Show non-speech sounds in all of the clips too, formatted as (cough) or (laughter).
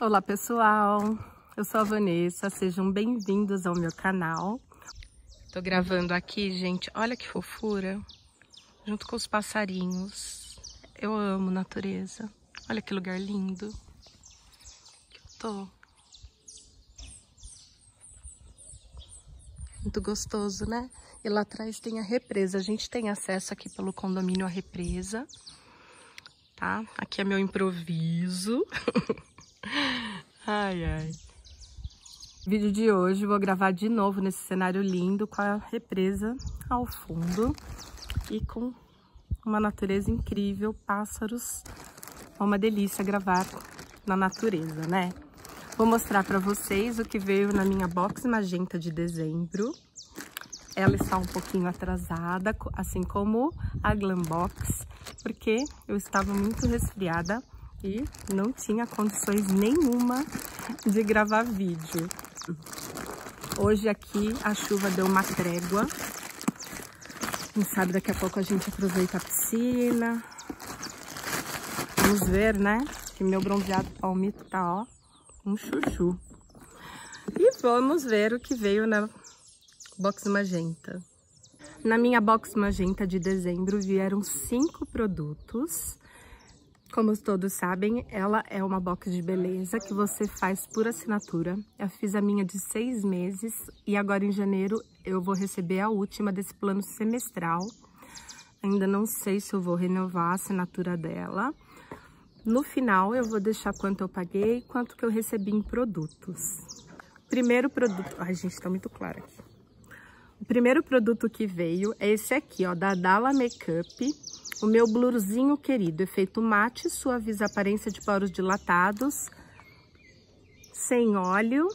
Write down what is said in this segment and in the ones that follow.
Olá pessoal, eu sou a Vanessa, sejam bem-vindos ao meu canal. Tô gravando aqui, gente, olha que fofura, junto com os passarinhos. Eu amo natureza, olha que lugar lindo que eu tô. Muito gostoso, né? E lá atrás tem a represa, a gente tem acesso aqui pelo condomínio à represa, tá? Aqui é meu improviso. (laughs) Ai, ai. Vídeo de hoje, vou gravar de novo nesse cenário lindo com a represa ao fundo e com uma natureza incrível, pássaros. É uma delícia gravar na natureza, né? Vou mostrar para vocês o que veio na minha box magenta de dezembro. Ela está um pouquinho atrasada, assim como a Glambox, porque eu estava muito resfriada e não tinha condições nenhuma de gravar vídeo. Hoje aqui a chuva deu uma trégua. Quem sabe daqui a pouco a gente aproveita a piscina. Vamos ver, né? Que meu bronzeado palmito tá, ó, um chuchu. E vamos ver o que veio na box magenta. Na minha box magenta de dezembro vieram cinco produtos como todos sabem, ela é uma box de beleza que você faz por assinatura. Eu fiz a minha de seis meses e agora em janeiro eu vou receber a última desse plano semestral. Ainda não sei se eu vou renovar a assinatura dela. No final eu vou deixar quanto eu paguei e quanto que eu recebi em produtos. Primeiro produto... Ai, gente, tá muito claro aqui. O primeiro produto que veio é esse aqui, ó, da Dala Makeup o meu blurzinho querido, efeito mate, suaviza a aparência de poros dilatados, sem óleo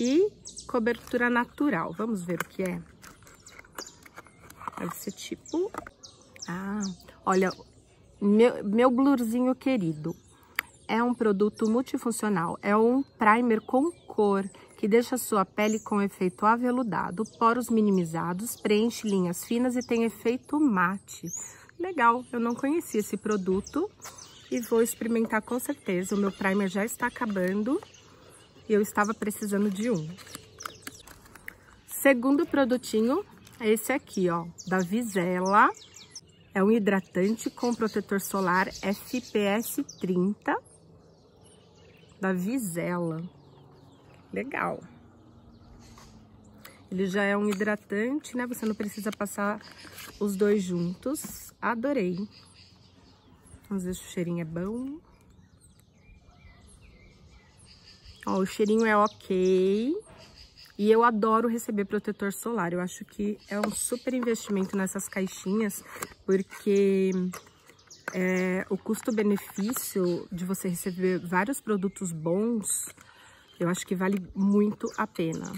e cobertura natural. Vamos ver o que é. Deve ser tipo... Ah, olha, meu, meu blurzinho querido, é um produto multifuncional, é um primer com cor que deixa sua pele com efeito aveludado, poros minimizados, preenche linhas finas e tem efeito mate legal, eu não conhecia esse produto e vou experimentar com certeza. O meu primer já está acabando e eu estava precisando de um. Segundo produtinho é esse aqui, ó, da Visela. É um hidratante com protetor solar FPS 30 da Visela. Legal. Ele já é um hidratante, né? Você não precisa passar os dois juntos. Adorei. Vamos ver se o cheirinho é bom. Ó, o cheirinho é ok. E eu adoro receber protetor solar. Eu acho que é um super investimento nessas caixinhas, porque é, o custo-benefício de você receber vários produtos bons, eu acho que vale muito a pena.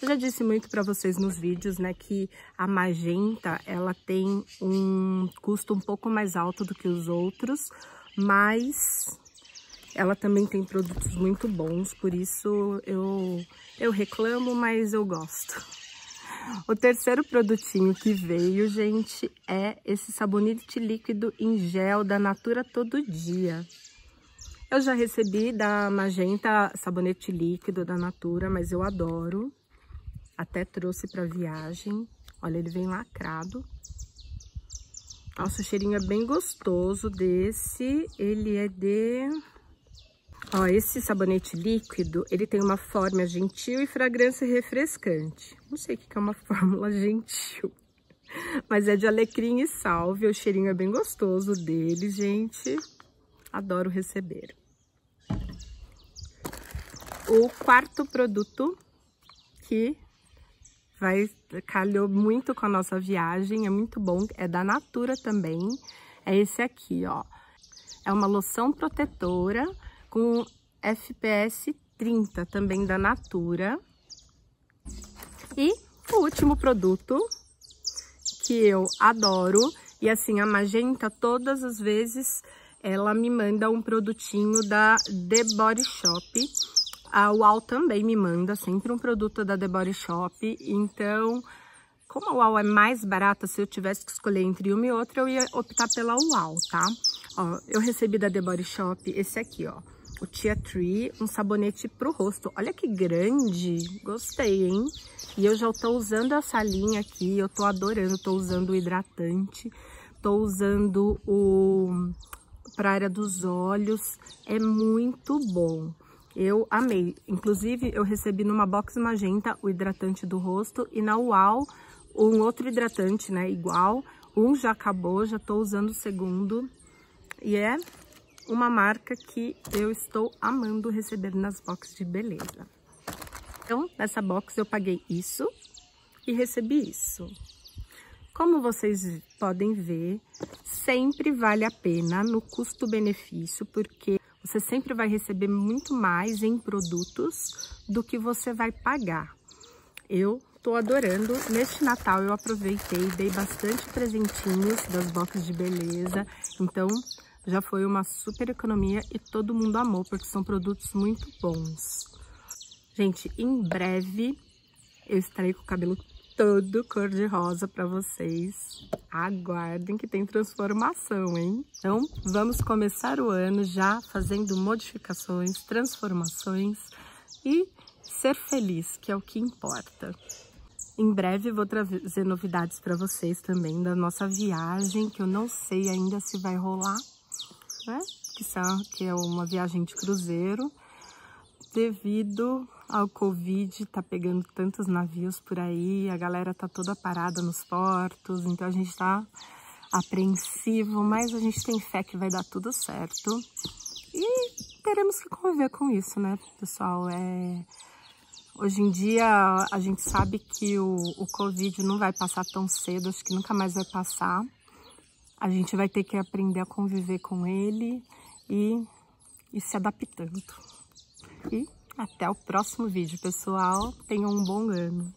Eu já disse muito para vocês nos vídeos, né, que a magenta, ela tem um custo um pouco mais alto do que os outros, mas ela também tem produtos muito bons, por isso eu, eu reclamo, mas eu gosto. O terceiro produtinho que veio, gente, é esse sabonete líquido em gel da Natura Todo Dia. Eu já recebi da Magenta sabonete líquido da Natura, mas eu adoro. Até trouxe para viagem. Olha, ele vem lacrado. Nossa, o cheirinho é bem gostoso desse. Ele é de... Ó, esse sabonete líquido, ele tem uma forma gentil e fragrância refrescante. Não sei o que é uma (laughs) fórmula gentil. Mas é de alecrim e salve. O cheirinho é bem gostoso dele, gente. Adoro receber. O quarto produto que Vai, calhou muito com a nossa viagem, é muito bom. É da Natura também. É esse aqui, ó. É uma loção protetora com FPS 30, também da Natura. E o último produto que eu adoro. E assim, a Magenta, todas as vezes, ela me manda um produtinho da The Body Shop a UAU também me manda sempre um produto da The Body Shop, então, como a UAU é mais barata, se eu tivesse que escolher entre uma e outra, eu ia optar pela UAU, tá? Ó, eu recebi da The Body Shop esse aqui, ó, o Tia Tree, um sabonete pro rosto. Olha que grande, gostei, hein? E eu já tô usando essa linha aqui, eu tô adorando, tô usando o hidratante, tô usando o para área dos olhos, é muito bom. Eu amei. Inclusive, eu recebi numa box magenta o hidratante do rosto e na UAL um outro hidratante, né, igual. Um já acabou, já tô usando o segundo. E é uma marca que eu estou amando receber nas boxes de beleza. Então, nessa box eu paguei isso e recebi isso. Como vocês podem ver, sempre vale a pena no custo-benefício, porque você sempre vai receber muito mais em produtos do que você vai pagar. Eu tô adorando. Neste Natal eu aproveitei, dei bastante presentinhos das boxes de beleza. Então, já foi uma super economia e todo mundo amou, porque são produtos muito bons. Gente, em breve eu estarei com o cabelo todo cor de rosa para vocês. Aguardem que tem transformação, hein? Então, vamos começar o ano já fazendo modificações, transformações e ser feliz, que é o que importa. Em breve vou trazer novidades para vocês também da nossa viagem, que eu não sei ainda se vai rolar, né? Que, que é uma viagem de cruzeiro, devido o Covid tá pegando tantos navios por aí, a galera tá toda parada nos portos, então a gente tá apreensivo, mas a gente tem fé que vai dar tudo certo. E teremos que conviver com isso, né, pessoal? É... Hoje em dia a gente sabe que o, o Covid não vai passar tão cedo, acho que nunca mais vai passar. A gente vai ter que aprender a conviver com ele e, e se adaptando. E até o próximo vídeo, pessoal. Tenham um bom ano.